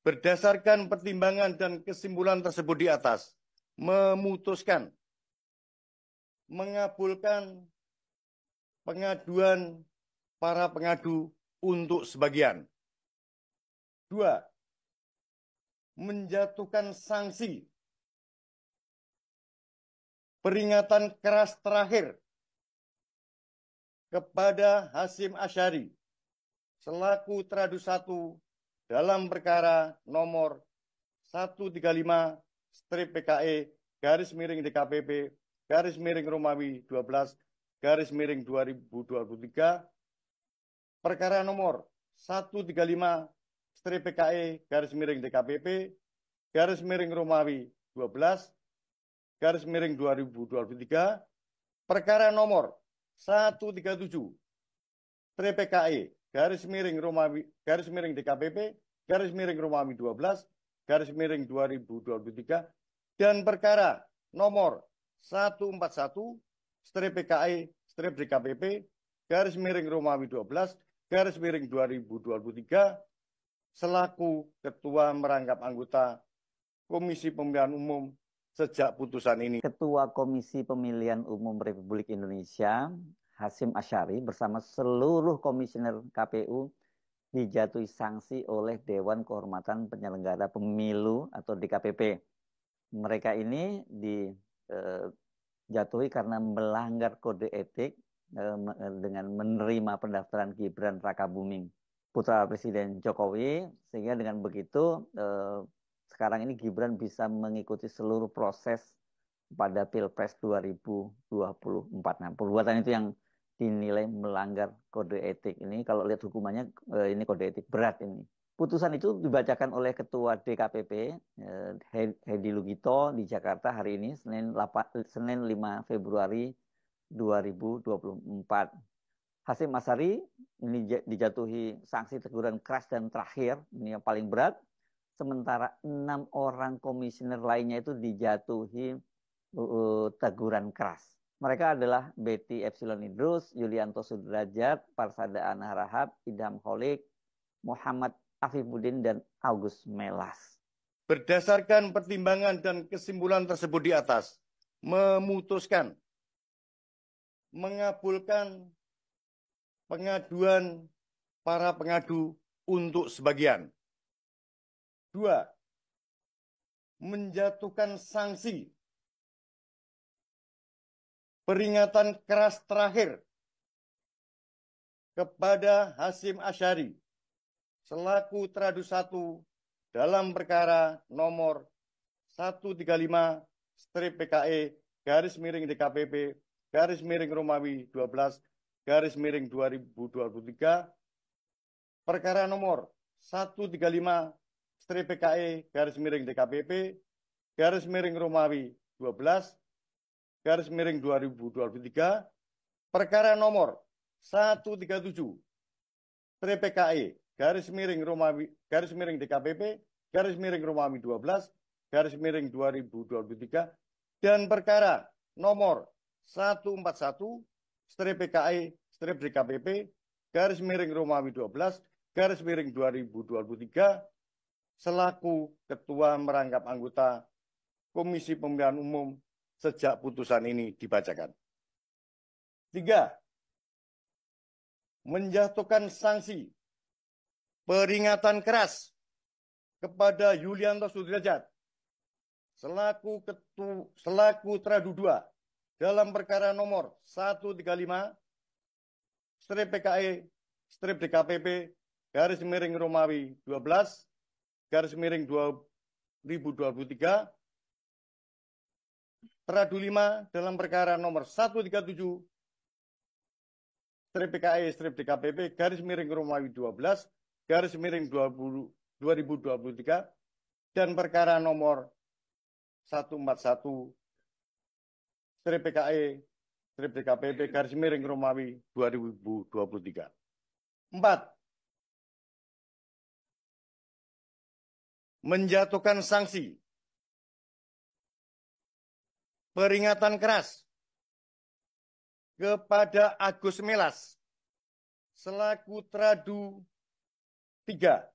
berdasarkan pertimbangan dan kesimpulan tersebut di atas, memutuskan mengabulkan pengaduan para pengadu untuk sebagian. Dua, menjatuhkan sanksi peringatan keras terakhir kepada Hasim Asyari selaku teradu satu dalam perkara nomor 135 strip PKE garis miring DKPP garis miring Romawi 12 garis miring 2023 perkara nomor 135 strip PKE garis miring DKPP garis miring Romawi 12 garis miring 2023 perkara nomor 137 strip PKE garis miring Romawi garis miring DKPP garis miring Romawi 12 garis miring 2023 dan perkara nomor 141 strip PKI strip DKPP garis miring Romawi 12 garis miring 2023 selaku ketua merangkap anggota Komisi Pemilihan Umum sejak putusan ini. Ketua Komisi Pemilihan Umum Republik Indonesia Hasim Asyari bersama seluruh komisioner KPU dijatuhi sanksi oleh Dewan Kehormatan Penyelenggara Pemilu atau DKPP. Mereka ini dijatuhi eh, karena melanggar kode etik eh, eh, dengan menerima pendaftaran Gibran Raka Buming putra Presiden Jokowi sehingga dengan begitu sekarang ini Gibran bisa mengikuti seluruh proses pada Pilpres 2024. Nah, perbuatan itu yang dinilai melanggar kode etik ini kalau lihat hukumannya eh, ini kode etik berat ini putusan itu dibacakan oleh ketua DKPP eh, Hedi Lugito di Jakarta hari ini Senin 8, Senin 5 Februari 2024 Hasim Masari ini dijatuhi sanksi teguran keras dan terakhir ini yang paling berat sementara enam orang komisioner lainnya itu dijatuhi eh, teguran keras mereka adalah Betty Epsilon Idrus, Yulianto Sudrajat, Parsada Anharahab, Idham Kholik, Muhammad Afifuddin, dan Agus Melas. Berdasarkan pertimbangan dan kesimpulan tersebut di atas, memutuskan mengabulkan pengaduan para pengadu untuk sebagian. Dua, menjatuhkan sanksi peringatan keras terakhir kepada Hasim Asyari selaku teradu satu dalam perkara nomor 135 strip PKE garis miring DKPP garis miring Romawi 12 garis miring 2023 perkara nomor 135 strip PKE garis miring DKPP garis miring Romawi 12 garis miring 2023 perkara nomor 137 PKI e, garis miring Romawi garis miring DKPP garis miring Romawi 12 garis miring 2023 dan perkara nomor 141 e, strip PKI strip DKPP garis miring Romawi 12 garis miring 2023 selaku ketua merangkap anggota Komisi Pemilihan Umum sejak putusan ini dibacakan. Tiga, menjatuhkan sanksi peringatan keras kepada Yulianto Sudrajat selaku ketu, selaku teradu dua dalam perkara nomor 135 strip PKE strip DKPP garis miring Romawi 12 garis miring 2023 teradu 5 dalam perkara nomor 137 strip PKI e, strip DKPP garis miring Romawi 12 garis miring 20, 2023 dan perkara nomor 141 strip PKI e, strip DKPP garis miring Romawi 2023. 4. Menjatuhkan sanksi peringatan keras kepada Agus Melas selaku Tradu 3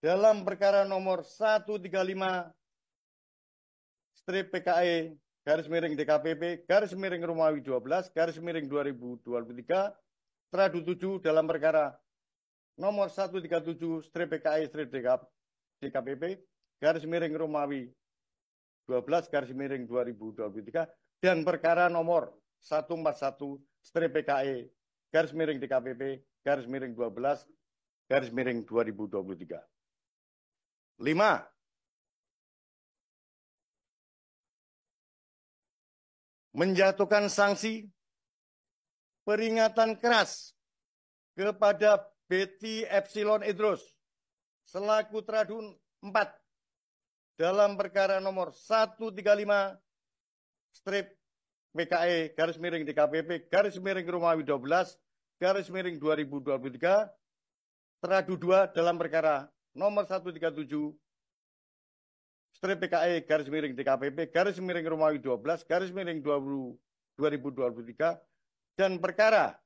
dalam perkara nomor 135 strip PKE garis miring DKPP garis miring Romawi 12 garis miring 2023 Tradu 7 dalam perkara nomor 137 strip PKE strip DKPP garis miring Rumawi 12 garis miring 2023 dan perkara nomor 141 strip PKE garis miring DKPP garis miring 12 garis miring 2023. 5. Menjatuhkan sanksi peringatan keras kepada Betty Epsilon Idrus selaku Tradun 4 dalam perkara nomor 135 strip PKE garis miring DKPP garis miring Romawi 12 garis miring 2023 teradu 2 dalam perkara nomor 137 strip PKE garis miring DKPP garis miring Romawi 12 garis miring 20, 2023 dan perkara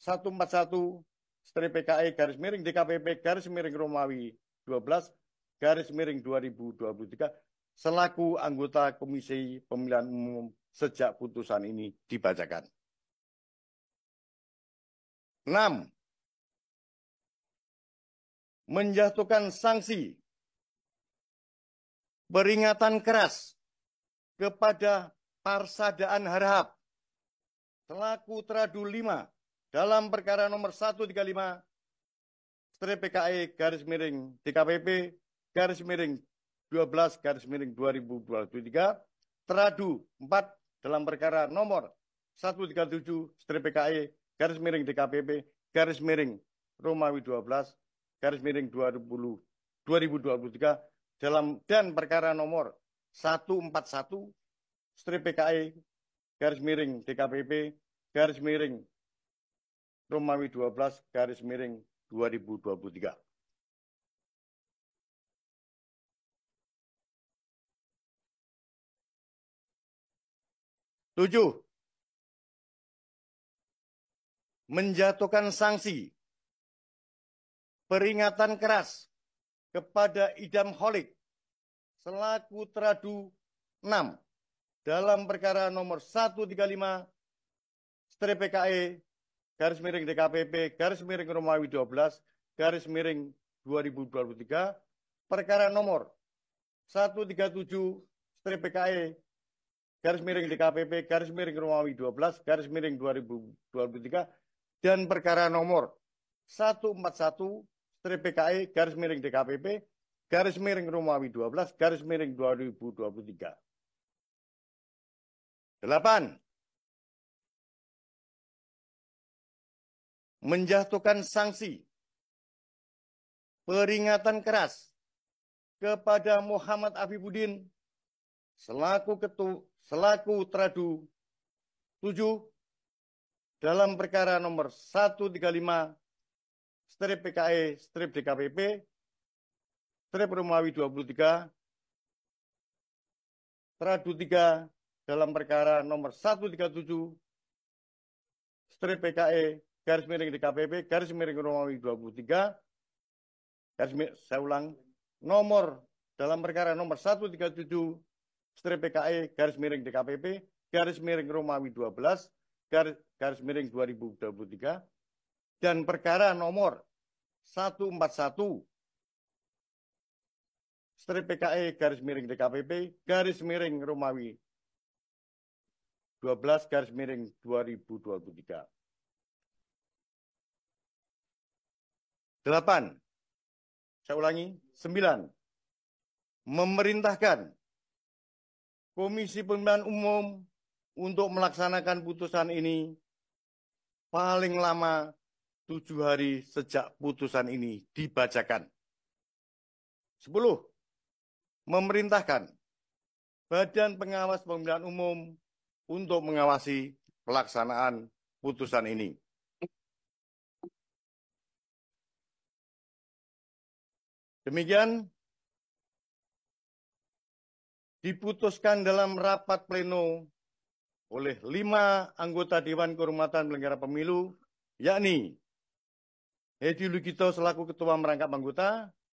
141 strip PKE garis miring DKPP garis miring Romawi 12 garis miring 2023 selaku anggota Komisi Pemilihan Umum sejak putusan ini dibacakan. 6. Menjatuhkan sanksi peringatan keras kepada Parsadaan Harhab selaku teradu 5 dalam perkara nomor 135 Strip PKI e garis miring DKPP garis miring 12 garis miring 2023 teradu 4 dalam perkara nomor 137 strip PKI garis miring DKPP garis miring Romawi 12 garis miring 20 2023 dalam dan perkara nomor 141 strip PKI garis miring DKPP garis miring Romawi 12 garis miring 2023. Tujuh, menjatuhkan sanksi peringatan keras kepada idam holik selaku teradu 6 dalam perkara nomor 135 strip PKE garis miring DKPP garis miring Romawi 12 garis miring 2023 perkara nomor 137 strip PKE garis miring DKPP garis miring Romawi 12 garis miring 2023 dan perkara nomor 141 strip PKI e, garis miring DKPP garis miring Romawi 12 garis miring 2023. 8. Menjatuhkan sanksi peringatan keras kepada Muhammad Afifuddin selaku ketua selaku Tradu 7 dalam perkara nomor 135 strip PKE strip DKPP strip Romawi 23 Tradu 3 dalam perkara nomor 137 strip PKE garis miring DKPP garis miring Romawi 23 garis miring, saya ulang nomor dalam perkara nomor 137 strip PKI e, garis miring DKPP garis miring Romawi 12 garis, garis miring 2023 dan perkara nomor 141 strip PKI e, garis miring DKPP garis miring Romawi 12 garis miring 2023. 8. Saya ulangi, 9. Memerintahkan Komisi Pemilihan Umum untuk melaksanakan putusan ini paling lama tujuh hari sejak putusan ini dibacakan. Sepuluh, memerintahkan Badan Pengawas Pemilihan Umum untuk mengawasi pelaksanaan putusan ini. Demikian diputuskan dalam rapat pleno oleh lima anggota Dewan Kehormatan Penyelenggara Pemilu, yakni Hedi Lugito selaku Ketua Merangkap Anggota,